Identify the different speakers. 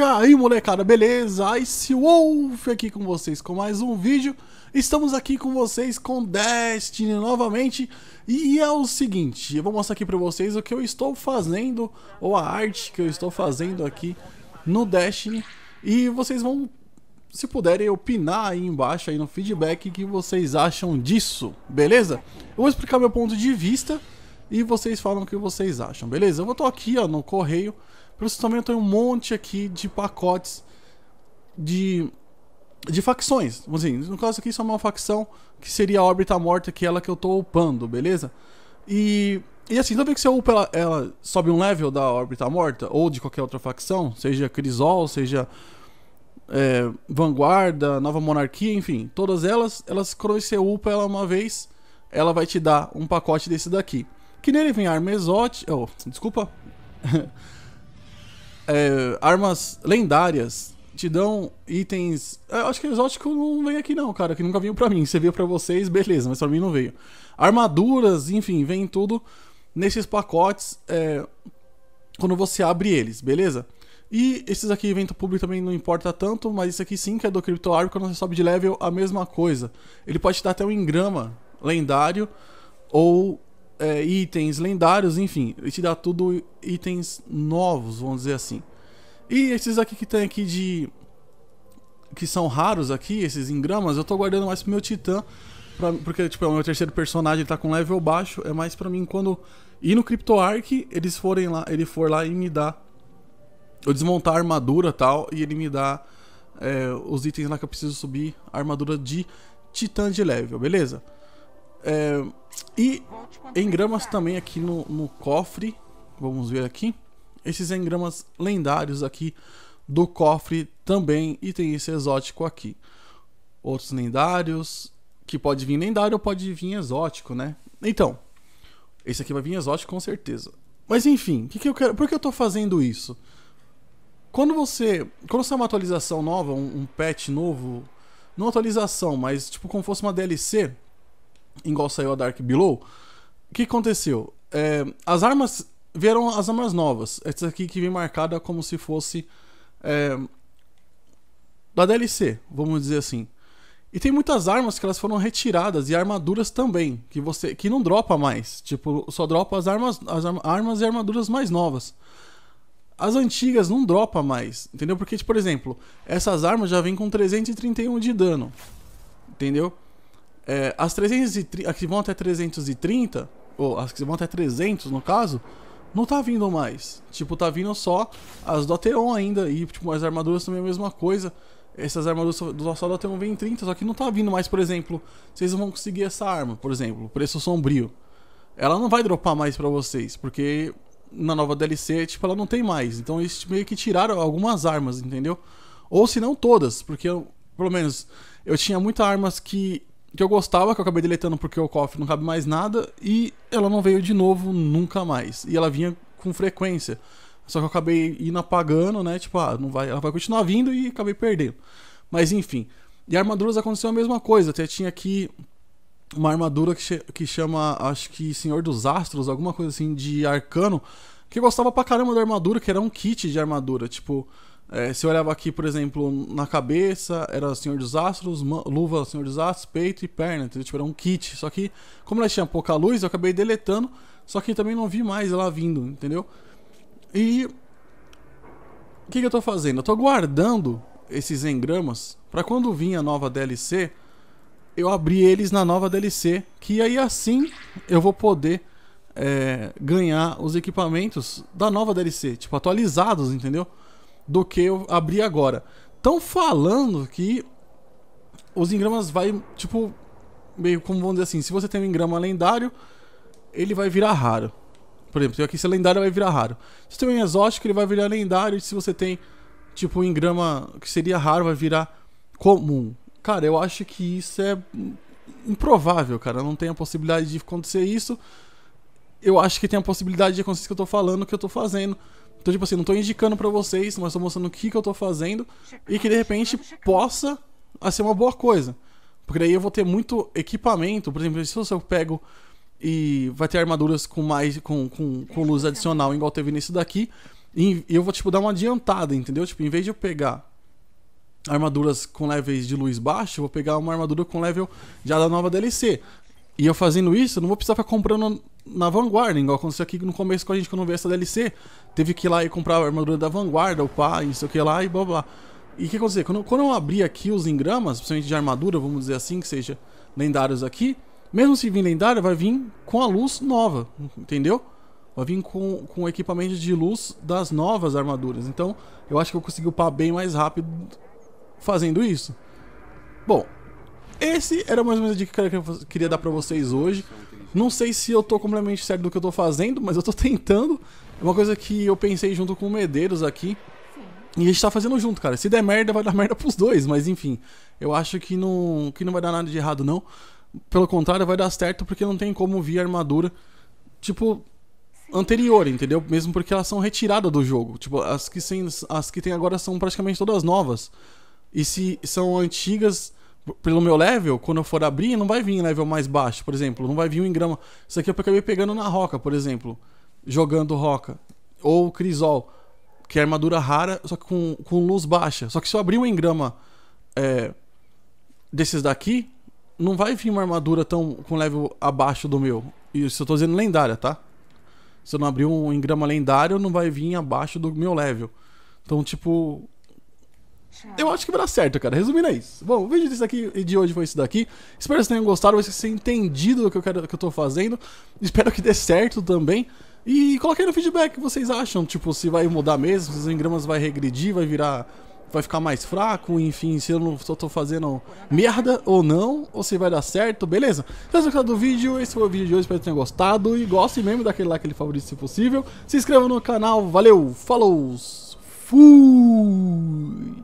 Speaker 1: E aí, molecada, beleza? Ice Wolf aqui com vocês com mais um vídeo. Estamos aqui com vocês com Destiny novamente. E é o seguinte, eu vou mostrar aqui pra vocês o que eu estou fazendo, ou a arte que eu estou fazendo aqui no Destiny. E vocês vão, se puderem, opinar aí embaixo, aí no feedback, que vocês acham disso, beleza? Eu vou explicar meu ponto de vista e vocês falam o que vocês acham, beleza? Eu vou tô aqui, ó, no correio Pra também eu tenho um monte aqui de pacotes de de facções. Assim, no caso aqui só é uma facção que seria a órbita morta, que é ela que eu tô upando, beleza? E, e assim, toda vez que você upa ela, ela sobe um level da órbita morta, ou de qualquer outra facção, seja Crisol, seja é, Vanguarda, Nova Monarquia, enfim, todas elas, elas quando você upa ela uma vez, ela vai te dar um pacote desse daqui. Que nele vem arma exótica. Oh, desculpa. é, armas lendárias te dão itens. É, eu acho que exótico não vem aqui, não, cara, que nunca veio pra mim. Você veio pra vocês, beleza, mas pra mim não veio. Armaduras, enfim, vem tudo nesses pacotes é, quando você abre eles, beleza? E esses aqui, evento público também não importa tanto, mas esse aqui sim, que é do Crypto Arc, quando você sobe de level, a mesma coisa. Ele pode te dar até um engrama lendário ou é, itens lendários, enfim, ele te dá tudo itens novos, vamos dizer assim. E esses aqui que tem aqui de que são raros aqui, esses engramas, eu tô guardando mais pro meu Titã, pra, porque tipo, é o meu terceiro personagem, ele tá com level baixo, é mais pra mim quando ir no CryptoArk, eles forem lá, ele for lá e me dá eu desmontar a armadura, tal, e ele me dá é, os itens lá que eu preciso subir, a armadura de Titã de level, beleza? É, e engramas também aqui no, no cofre. Vamos ver aqui. Esses engramas lendários aqui do cofre também. E tem esse exótico aqui. Outros lendários. Que pode vir lendário ou pode vir exótico, né? Então, esse aqui vai vir exótico com certeza. Mas enfim, que que eu quero... por que eu estou fazendo isso? Quando você. Quando sai uma atualização nova, um, um patch novo. Não atualização, mas tipo como fosse uma DLC igual saiu a Dark Below, o que aconteceu? É, as armas. Vieram as armas novas. Essa aqui que vem marcada como se fosse. É, da DLC, vamos dizer assim. E tem muitas armas que elas foram retiradas e armaduras também, que você que não dropa mais, tipo, só dropa as armas, as armas e armaduras mais novas. As antigas não dropa mais, entendeu? Porque, tipo, por exemplo, essas armas já vêm com 331 de dano. Entendeu? É, as 330, as que vão até 330, ou as que vão até 300 no caso, não tá vindo mais. Tipo, tá vindo só as do Ateon ainda, e tipo, as armaduras também é a mesma coisa. Essas armaduras do só do Ateon vem 30, só que não tá vindo mais, por exemplo, vocês vão conseguir essa arma, por exemplo, preço sombrio. Ela não vai dropar mais para vocês, porque na nova DLC, tipo, ela não tem mais. Então eles meio que tiraram algumas armas, entendeu? Ou se não todas, porque eu, pelo menos eu tinha muitas armas que que eu gostava, que eu acabei deletando porque o cofre não cabe mais nada, e ela não veio de novo nunca mais. E ela vinha com frequência. Só que eu acabei indo apagando, né? Tipo, ah, não vai, ela vai continuar vindo e acabei perdendo. Mas enfim. E armaduras aconteceu a mesma coisa. Até tinha aqui uma armadura que, que chama, acho que Senhor dos Astros, alguma coisa assim, de arcano. Que eu gostava pra caramba da armadura, que era um kit de armadura. Tipo, é, se olhava aqui, por exemplo, na cabeça, era Senhor dos Astros, luva Senhor dos Astros, peito e perna. entendeu tipo, era um kit. Só que, como ela tinha pouca luz, eu acabei deletando. Só que também não vi mais ela vindo, entendeu? E. O que, que eu tô fazendo? Eu tô guardando esses engramas para quando vir a nova DLC, eu abrir eles na nova DLC. Que aí assim eu vou poder é, ganhar os equipamentos da nova DLC, tipo, atualizados, entendeu? do que eu abri agora. Estão falando que os engramas vai, tipo, meio como vamos dizer assim, se você tem um engrama lendário, ele vai virar raro. Por exemplo, se aqui se é lendário, vai virar raro. Se tem um exótico, ele vai virar lendário. E se você tem, tipo, um engrama que seria raro, vai virar comum. Cara, eu acho que isso é improvável, cara. Não tem a possibilidade de acontecer isso. Eu acho que tem a possibilidade de acontecer isso que eu tô falando, que eu tô fazendo. Então, tipo assim, não tô indicando para vocês, mas tô mostrando o que, que eu tô fazendo e que de repente possa assim, ser uma boa coisa. Porque daí eu vou ter muito equipamento, por exemplo, se eu pego e vai ter armaduras com mais com, com, com luz adicional, igual teve nesse daqui, e eu vou tipo dar uma adiantada, entendeu? Tipo, em vez de eu pegar armaduras com levels de luz baixo, eu vou pegar uma armadura com level já da nova DLC. E eu fazendo isso, eu não vou precisar ficar comprando na Vanguarda, igual aconteceu aqui no começo com a gente quando veio essa DLC. Teve que ir lá e comprar a armadura da Vanguarda, o pá, não sei o que lá e blá blá. E o que aconteceu? Quando, quando eu abri aqui os engramas, principalmente de armadura, vamos dizer assim, que seja lendários aqui, mesmo se vir lendário, vai vir com a luz nova, entendeu? Vai vir com, com o equipamento de luz das novas armaduras. Então, eu acho que eu consegui upar bem mais rápido fazendo isso. Bom, esse era mais ou menos a dica que eu queria dar para vocês hoje. Não sei se eu tô completamente certo do que eu tô fazendo, mas eu tô tentando. É uma coisa que eu pensei junto com o Medeiros aqui. E a gente tá fazendo junto, cara. Se der merda, vai dar merda pros dois, mas enfim. Eu acho que não, que não vai dar nada de errado, não. Pelo contrário, vai dar certo porque não tem como vir a armadura, tipo, anterior, entendeu? Mesmo porque elas são retiradas do jogo. Tipo, as que, sem, as que tem agora são praticamente todas novas. E se são antigas, pelo meu level, quando eu for abrir, não vai vir level mais baixo, por exemplo. Não vai vir um engrama. Isso aqui eu acabei pegando na roca, por exemplo. Jogando roca. Ou crisol, que é armadura rara, só que com, com luz baixa. Só que se eu abrir um engrama é, desses daqui, não vai vir uma armadura tão com level abaixo do meu. Isso eu tô dizendo lendária, tá? Se eu não abrir um engrama lendário, não vai vir abaixo do meu level. Então, tipo, eu acho que vai dar certo, cara. Resumindo, é isso. Bom, o vídeo desse aqui e de hoje foi isso daqui. Espero que vocês tenham gostado, vocês tenham entendido o que eu, quero, que eu tô fazendo. Espero que dê certo também. E coloquei no feedback o que vocês acham, tipo, se vai mudar mesmo, se os engramas vai regredir, vai virar. Vai ficar mais fraco, enfim, se eu não só tô fazendo merda ou não, ou se vai dar certo, beleza? Se vocês gostaram do vídeo, esse foi o vídeo de hoje, espero que tenham gostado. E goste mesmo daquele like, aquele favorito se possível. Se inscreva no canal, valeu, falou, fui!